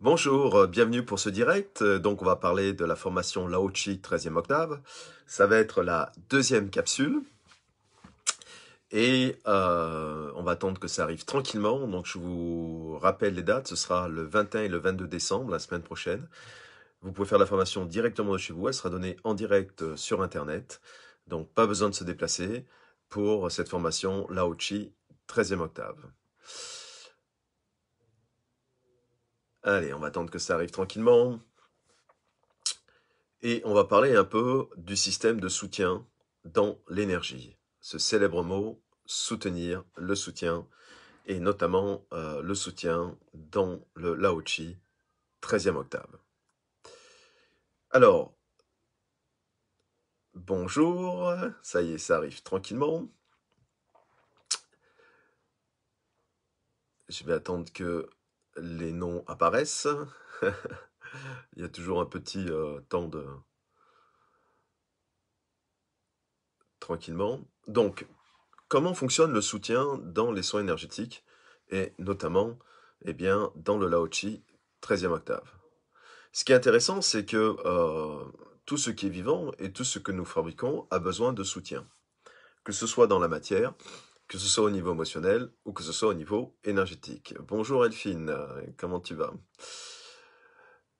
Bonjour, euh, bienvenue pour ce direct. Euh, donc on va parler de la formation Lao Chi 13e octave. Ça va être la deuxième capsule. Et euh, on va attendre que ça arrive tranquillement. Donc je vous rappelle les dates, ce sera le 21 et le 22 décembre, la semaine prochaine. Vous pouvez faire la formation directement de chez vous, elle sera donnée en direct sur Internet. Donc pas besoin de se déplacer pour cette formation Lao Chi 13e octave. Allez, on va attendre que ça arrive tranquillement. Et on va parler un peu du système de soutien dans l'énergie. Ce célèbre mot, soutenir, le soutien, et notamment euh, le soutien dans le Lao Chi, 13e octave. Alors, bonjour, ça y est, ça arrive tranquillement. Je vais attendre que les noms apparaissent. Il y a toujours un petit euh, temps de... Tranquillement. Donc, comment fonctionne le soutien dans les soins énergétiques et notamment eh bien, dans le Lao Chi 13e octave Ce qui est intéressant, c'est que euh, tout ce qui est vivant et tout ce que nous fabriquons a besoin de soutien, que ce soit dans la matière, que ce soit au niveau émotionnel ou que ce soit au niveau énergétique. Bonjour Elphine, comment tu vas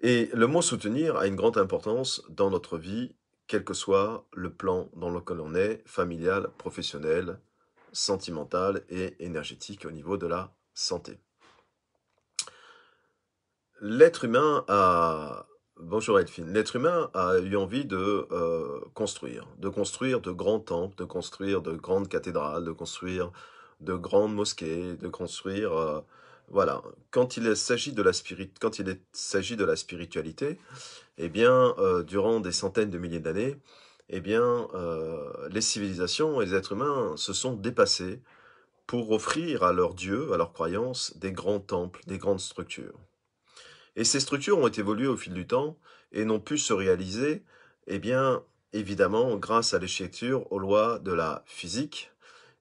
Et le mot soutenir a une grande importance dans notre vie, quel que soit le plan dans lequel on est, familial, professionnel, sentimental et énergétique au niveau de la santé. L'être humain a Bonjour Elphine, L'être humain a eu envie de euh, construire, de construire de grands temples, de construire de grandes cathédrales, de construire de grandes mosquées, de construire... Euh, voilà, quand il s'agit de, la spirit... de la spiritualité, eh bien, euh, durant des centaines de milliers d'années, eh bien, les civilisations et les êtres humains se sont dépassés pour offrir à leurs dieux, à leurs croyances, des grands temples, des grandes structures. Et ces structures ont évolué au fil du temps et n'ont pu se réaliser, eh bien, évidemment, grâce à l'architecture, aux lois de la physique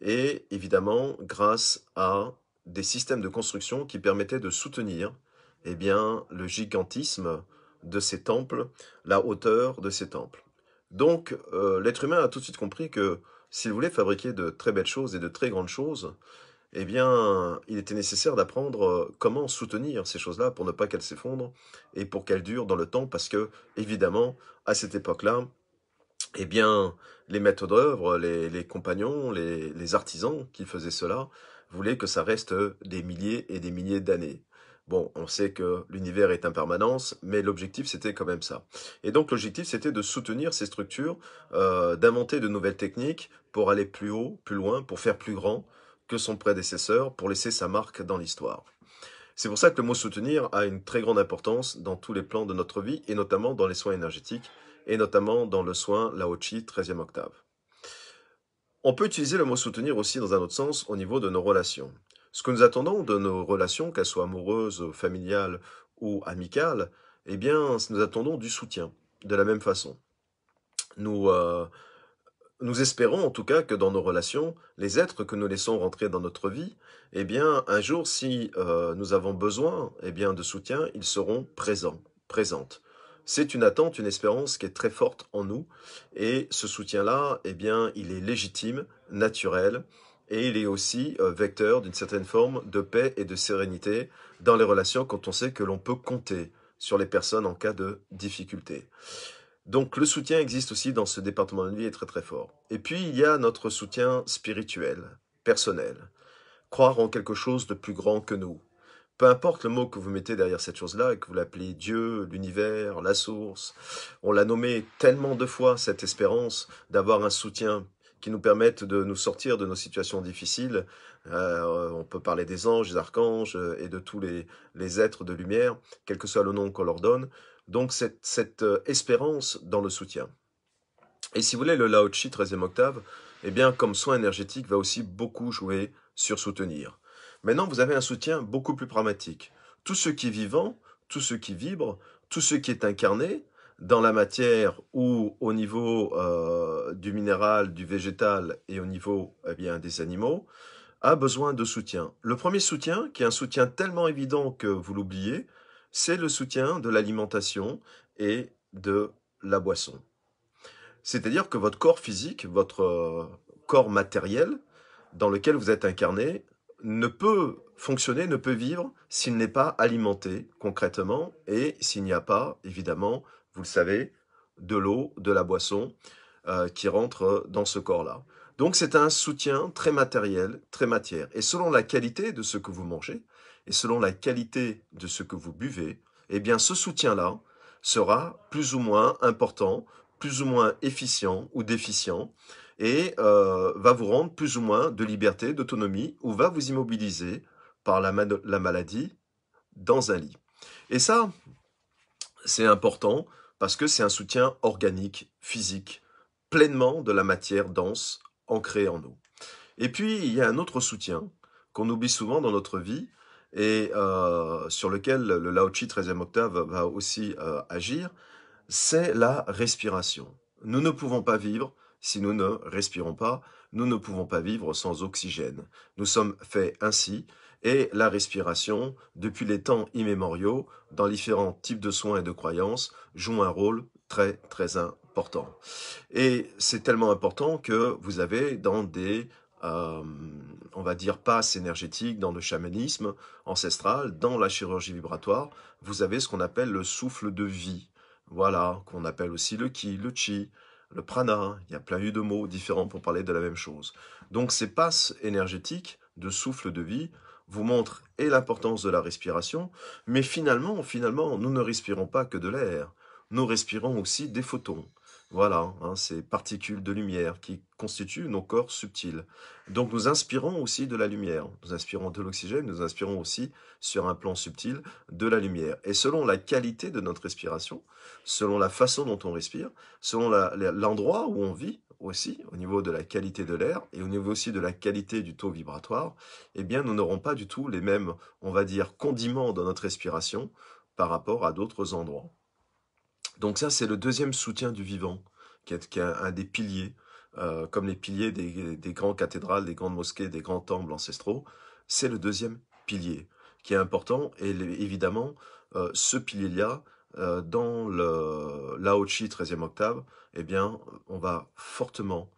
et évidemment grâce à des systèmes de construction qui permettaient de soutenir eh bien, le gigantisme de ces temples, la hauteur de ces temples. Donc, euh, l'être humain a tout de suite compris que s'il voulait fabriquer de très belles choses et de très grandes choses, eh bien, il était nécessaire d'apprendre euh, comment soutenir ces choses-là pour ne pas qu'elles s'effondrent et pour qu'elles durent dans le temps, parce que, évidemment, à cette époque-là, eh bien, les maîtres d'œuvre, les, compagnons, les, artisans qui faisaient cela, voulaient que ça reste des milliers et des milliers d'années. Bon, on sait que l'univers est permanence, mais l'objectif c'était quand même ça. Et donc l'objectif c'était de soutenir ces structures, euh, d'inventer de nouvelles techniques pour aller plus haut, plus loin, pour faire plus grand, que son prédécesseur pour laisser sa marque dans l'histoire. C'est pour ça que le mot soutenir a une très grande importance dans tous les plans de notre vie et notamment dans les soins énergétiques et notamment dans le soin Lao Chi 13e octave. On peut utiliser le mot soutenir aussi dans un autre sens au niveau de nos relations. Ce que nous attendons de nos relations, qu'elles soient amoureuses, familiales ou amicales, eh bien, nous attendons du soutien de la même façon. Nous, euh, nous espérons en tout cas que dans nos relations, les êtres que nous laissons rentrer dans notre vie, eh bien, un jour, si euh, nous avons besoin eh bien, de soutien, ils seront présents, présentes. C'est une attente, une espérance qui est très forte en nous, et ce soutien-là, eh bien, il est légitime, naturel, et il est aussi euh, vecteur d'une certaine forme de paix et de sérénité dans les relations quand on sait que l'on peut compter sur les personnes en cas de difficulté. Donc le soutien existe aussi dans ce département de vie est très très fort. Et puis il y a notre soutien spirituel, personnel. Croire en quelque chose de plus grand que nous. Peu importe le mot que vous mettez derrière cette chose-là, que vous l'appelez Dieu, l'univers, la source, on l'a nommé tellement de fois cette espérance d'avoir un soutien qui nous permettent de nous sortir de nos situations difficiles. Euh, on peut parler des anges, des archanges euh, et de tous les, êtres de lumière, quel que soit le nom qu'on leur donne. Donc cette, euh, espérance dans le soutien. Et si vous voulez, le Lao Chi 13e octave, eh bien, comme soin énergétique, va aussi beaucoup jouer sur soutenir. Maintenant, vous avez un soutien beaucoup plus pragmatique. Tout ce qui est vivant, tout ce qui vibre, tout ce qui est incarné, dans la matière ou au niveau euh, du minéral, du végétal et au niveau eh des animaux, a besoin de soutien. Le premier soutien, qui est un soutien tellement évident que vous l'oubliez, c'est le soutien de l'alimentation et de la boisson. C'est-à-dire que votre corps physique, votre euh, corps matériel dans lequel vous êtes incarné, ne peut fonctionner, ne peut vivre s'il n'est pas alimenté concrètement et s'il n'y a pas, évidemment, vous le savez, de l'eau, de la boisson euh, qui rentre dans ce corps-là. Donc c'est un soutien très matériel, très matière. Et selon la qualité de ce que vous mangez, et selon la qualité de ce que vous buvez, eh bien ce soutien-là sera plus ou moins important, plus ou moins efficient ou déficient, et euh, va vous rendre plus ou moins de liberté, d'autonomie, ou va vous immobiliser par la, la maladie dans un lit. Et ça, c'est important parce que c'est un soutien organique, physique, pleinement de la matière dense ancrée en nous. Et puis, il y a un autre soutien qu'on oublie souvent dans notre vie et euh, sur lequel le Lao Chi 13e octave va aussi euh, agir, c'est la respiration. Nous ne pouvons pas vivre si nous ne respirons pas, nous ne pouvons pas vivre sans oxygène. Nous sommes faits ainsi et la respiration, depuis les temps immémoriaux, dans différents types de soins et de croyances, joue un rôle très très important. Et c'est tellement important que vous avez dans des, euh, on va dire, passes énergétiques, dans le chamanisme ancestral, dans la chirurgie vibratoire, vous avez ce qu'on appelle le souffle de vie. Voilà, qu'on appelle aussi le ki, le chi, le prana. Il y a plein eu de mots différents pour parler de la même chose. Donc ces passes énergétiques de souffle de vie vous montre et l'importance de la respiration, mais finalement, finalement, nous ne respirons pas que de l'air, nous respirons aussi des photons. Voilà, hein, ces particules de lumière qui constituent nos corps subtils. Donc nous inspirons aussi de la lumière, nous inspirons de l'oxygène, nous inspirons aussi sur un plan subtil de la lumière. Et selon la qualité de notre respiration, selon la façon dont on respire, selon l'endroit où on vit, aussi, au niveau de la qualité de l'air et au niveau aussi de la qualité du taux vibratoire, eh bien, nous n'aurons pas du tout les mêmes, on va dire, condiments dans notre respiration par rapport à d'autres endroits. Donc ça, c'est le deuxième soutien du vivant, qui est, un des piliers, euh, comme les piliers des, des grandes cathédrales, des grandes mosquées, des grands temples ancestraux. C'est le deuxième pilier qui est important et évidemment, euh, ce pilier-là, euh, dans le Lao Chi 13e octave, eh bien, on va fortement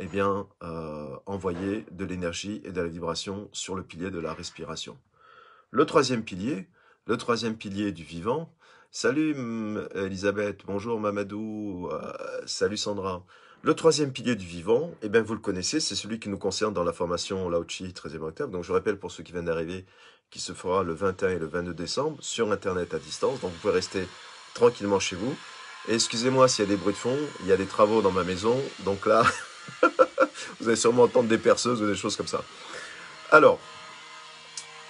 eh bien, euh, envoyer de l'énergie et de la vibration sur le pilier de la respiration. Le troisième pilier, le troisième pilier du vivant. Salut Elisabeth, bonjour Mamadou, euh, salut Sandra. Le troisième pilier du vivant, eh bien, vous le connaissez, c'est celui qui nous concerne dans la formation Lao Chi 13e octave. Donc je rappelle pour ceux qui viennent d'arriver qui se fera le 21 et le 22 décembre sur Internet à distance. Donc vous pouvez rester tranquillement chez vous. Excusez-moi s'il y a des bruits de fond, il y a des travaux dans ma maison, donc là, vous allez sûrement entendre des perceuses ou des choses comme ça. Alors,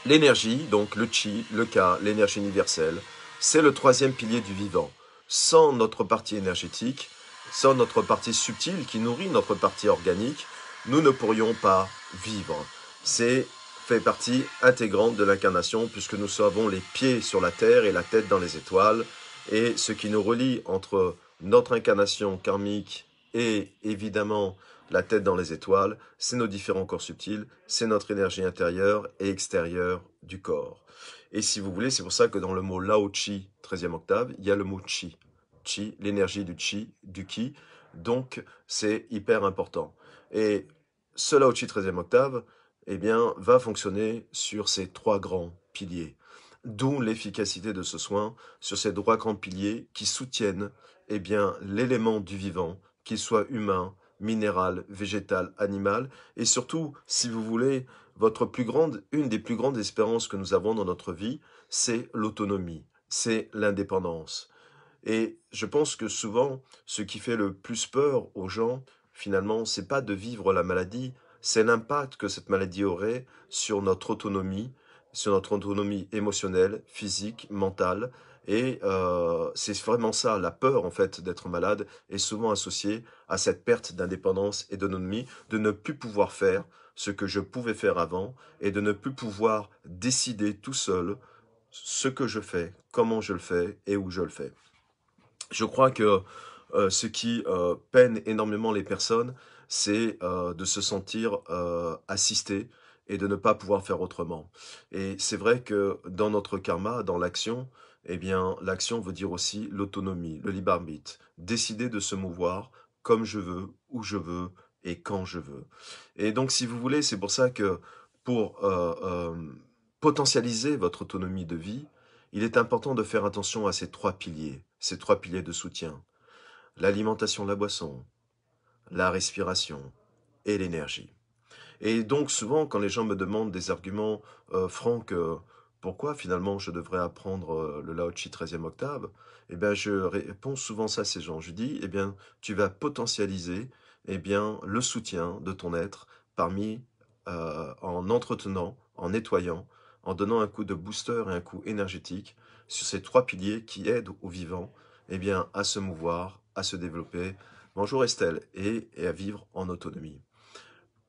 l'énergie, donc le chi, le ka, l'énergie universelle, c'est le troisième pilier du vivant. Sans notre partie énergétique, sans notre partie subtile qui nourrit notre partie organique, nous ne pourrions pas vivre. C'est fait partie intégrante de l'incarnation puisque nous avons les pieds sur la terre et la tête dans les étoiles. Et ce qui nous relie entre notre incarnation karmique et évidemment la tête dans les étoiles, c'est nos différents corps subtils, c'est notre énergie intérieure et extérieure du corps. Et si vous voulez, c'est pour ça que dans le mot Lao Chi, 13e octave, il y a le mot Chi. Chi, l'énergie du Chi, du Ki. Donc, c'est hyper important. Et ce Lao Chi, 13e octave, eh bien, va fonctionner sur ces trois grands piliers. D'où l'efficacité de ce soin sur ces trois grands piliers qui soutiennent eh bien, l'élément du vivant, qu'il soit humain, minéral, végétal, animal, et surtout, si vous voulez, votre plus grande, une des plus grandes espérances que nous avons dans notre vie, c'est l'autonomie, c'est l'indépendance. Et je pense que souvent, ce qui fait le plus peur aux gens, finalement, c'est pas de vivre la maladie, c'est l'impact que cette maladie aurait sur notre autonomie, sur notre autonomie émotionnelle, physique, mentale. Et euh, c'est vraiment ça, la peur en fait d'être malade est souvent associée à cette perte d'indépendance et d'autonomie, de ne plus pouvoir faire ce que je pouvais faire avant et de ne plus pouvoir décider tout seul ce que je fais, comment je le fais et où je le fais. Je crois que euh, ce qui euh, peine énormément les personnes, c'est euh, de se sentir euh, assisté et de ne pas pouvoir faire autrement. Et c'est vrai que dans notre karma, dans l'action, eh bien, l'action veut dire aussi l'autonomie, le libre décider de se mouvoir comme je veux, où je veux et quand je veux. Et donc, si vous voulez, c'est pour ça que pour euh, potentialiser votre autonomie de vie, il est important de faire attention à ces trois piliers, ces trois piliers de soutien. L'alimentation, la boisson, la respiration et l'énergie. Et donc souvent, quand les gens me demandent des arguments, francs euh, Franck, euh, pourquoi finalement je devrais apprendre euh, le Lao 13e octave Eh bien, je réponds souvent ça à ces gens. Je dis, eh bien, tu vas potentialiser eh bien, le soutien de ton être parmi, en entretenant, en nettoyant, en donnant un coup de booster et un coup énergétique sur ces trois piliers qui aident au vivant, eh bien, à se mouvoir, à se développer, Bonjour Estelle, et, à vivre en autonomie.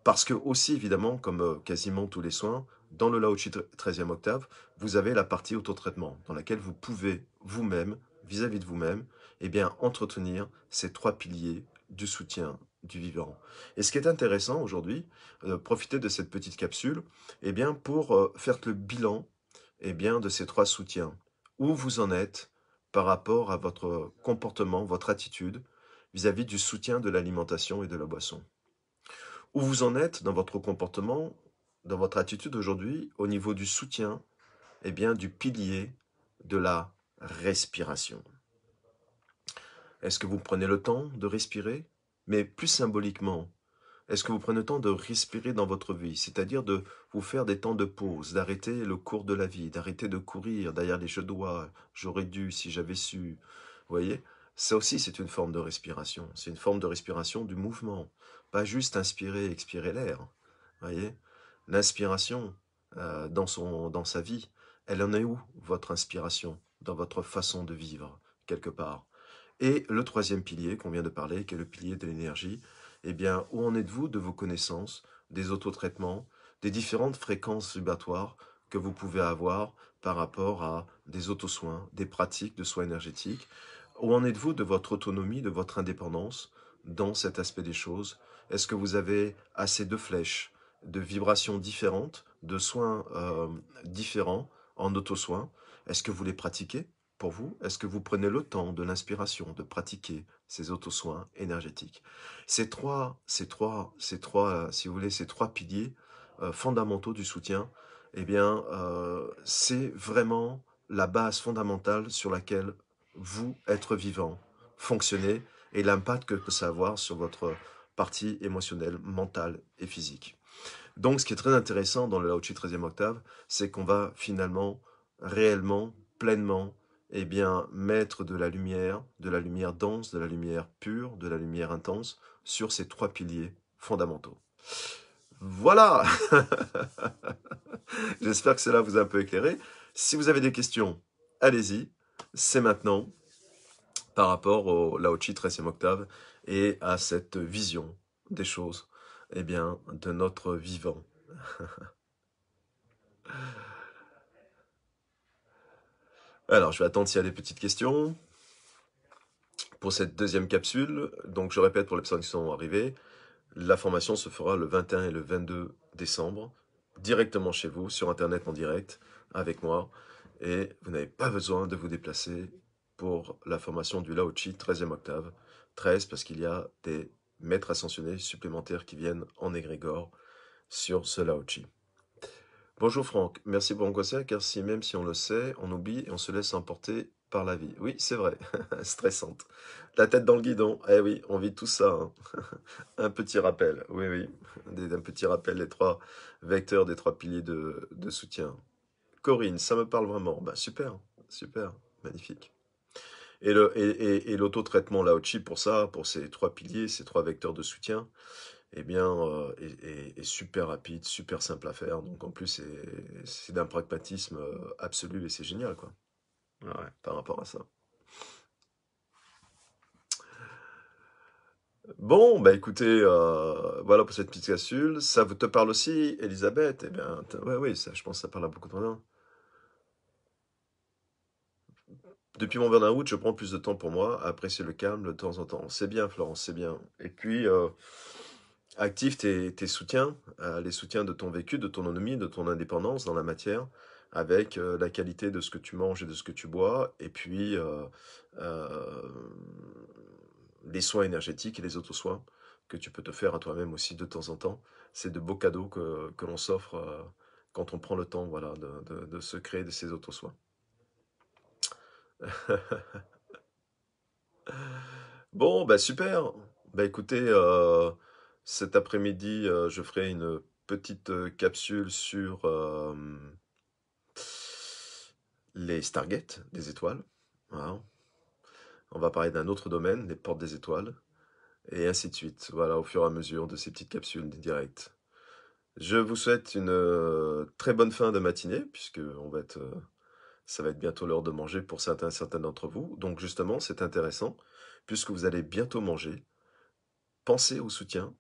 Parce que aussi, évidemment, comme euh, quasiment tous les soins, dans le Lao 13e octave, vous avez la partie autotraitement, dans laquelle vous pouvez vous-même, vis-à-vis de vous-même, eh bien, entretenir ces trois piliers du soutien du vivant. Et ce qui est intéressant aujourd'hui, euh, profiter profitez de cette petite capsule, eh bien, pour euh, faire le bilan eh bien, de ces trois soutiens. Où vous en êtes par rapport à votre comportement, votre attitude, vis-à-vis du soutien de l'alimentation et de la boisson. Où vous en êtes dans votre comportement, dans votre attitude aujourd'hui, au niveau du soutien, eh bien, du pilier de la respiration. Est-ce que vous prenez le temps de respirer Mais plus symboliquement, est-ce que vous prenez le temps de respirer dans votre vie, c'est-à-dire de vous faire des temps de pause, d'arrêter le cours de la vie, d'arrêter de courir derrière les cheveux dois, j'aurais dû si j'avais su, voyez ça aussi, c'est une forme de respiration. C'est une forme de respiration du mouvement. Pas juste inspirer et expirer l'air. voyez L'inspiration, euh, dans, dans sa vie, elle en est où, votre inspiration, dans votre façon de vivre, quelque part Et le troisième pilier qu'on vient de parler, qui est le pilier de l'énergie, eh bien, où en êtes-vous de vos connaissances, des autotraitements, des différentes fréquences vibratoires que vous pouvez avoir par rapport à des auto-soins, des pratiques de soins énergétiques où en êtes-vous de votre autonomie, de votre indépendance dans cet aspect des choses Est-ce que vous avez assez de flèches, de vibrations différentes, de soins euh, différents en auto-soin Est-ce que vous les pratiquez pour vous Est-ce que vous prenez le temps de l'inspiration de pratiquer ces auto-soins énergétiques Ces trois, ces trois, ces trois, euh, si vous voulez, ces trois piliers euh, fondamentaux du soutien, eh bien, c'est vraiment la base fondamentale sur laquelle vous, être vivant, fonctionner et l'impact que peut ça avoir sur votre partie émotionnelle, mentale et physique. Donc, ce qui est très intéressant dans le Lao Tzu 13e octave, c'est qu'on va finalement, réellement, pleinement, et eh bien, mettre de la lumière, de la lumière dense, de la lumière pure, de la lumière intense, sur ces trois piliers fondamentaux. Voilà J'espère que cela vous a un peu éclairé. Si vous avez des questions, allez-y c'est maintenant par rapport au Laochi 13e octave et à cette vision des choses, et eh bien, de notre vivant. Alors, je vais attendre s'il y a des petites questions pour cette deuxième capsule. Donc, je répète pour les personnes qui sont arrivées, la formation se fera le 21 et le 22 décembre, directement chez vous, sur Internet en direct, avec moi et vous n'avez pas besoin de vous déplacer pour la formation du Lao 13e octave. 13 parce qu'il y a des maîtres ascensionnés supplémentaires qui viennent en égrégore sur ce Lao Bonjour Franck, merci pour conseil car si même si on le sait, on oublie et on se laisse emporter par la vie. Oui, c'est vrai, stressante. La tête dans le guidon, eh oui, on vit tout ça. Hein. un petit rappel, oui, oui, un petit rappel des trois vecteurs, des trois piliers de soutien. Corinne, ça me parle vraiment. Bah, super, super, magnifique. Et l'auto-traitement et, et, Laochi pour ça, pour ces trois piliers, ces trois vecteurs de soutien, eh bien, euh, est, super rapide, super simple à faire. Donc en plus, c'est d'un pragmatisme euh, absolu et c'est génial, quoi. par rapport à ça. Bon, bah écoutez, euh, voilà pour cette petite cassule. Ça vous te parle aussi, Elisabeth Eh bien, oui, oui, ça, je pense que ça parle à beaucoup de gens. Hein. Depuis mon burn août, je prends plus de temps pour moi, apprécier le calme de temps en temps. C'est bien, Florence, c'est bien. Et puis, euh, active tes, soutiens, euh, les soutiens de ton vécu, de ton autonomie, de ton indépendance dans la matière avec la qualité de ce que tu manges et de ce que tu bois, et puis les soins énergétiques et les auto-soins que tu peux te faire à toi-même aussi de temps en temps. C'est de beaux cadeaux que, l'on s'offre euh, quand on prend le temps voilà, de, se créer de ces auto-soins. bon, bah super. Bah écoutez, euh, cet après-midi, euh, je ferai une petite capsule sur les Stargates des étoiles. Voilà. Hein on va parler d'un autre domaine, les portes des étoiles, et ainsi de suite, voilà, au fur et à mesure de ces petites capsules directes. Je vous souhaite une euh, très bonne fin de matinée, puisque euh, ça va être bientôt l'heure de manger pour certains, certains d'entre vous. Donc justement, c'est intéressant, puisque vous allez bientôt manger, pensez au soutien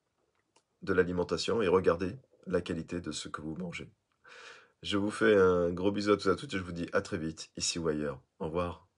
de l'alimentation et regardez la qualité de ce que vous mangez. Je vous fais un gros bisou à tous et à toutes et je vous dis à très vite, ici ou ailleurs. Au revoir.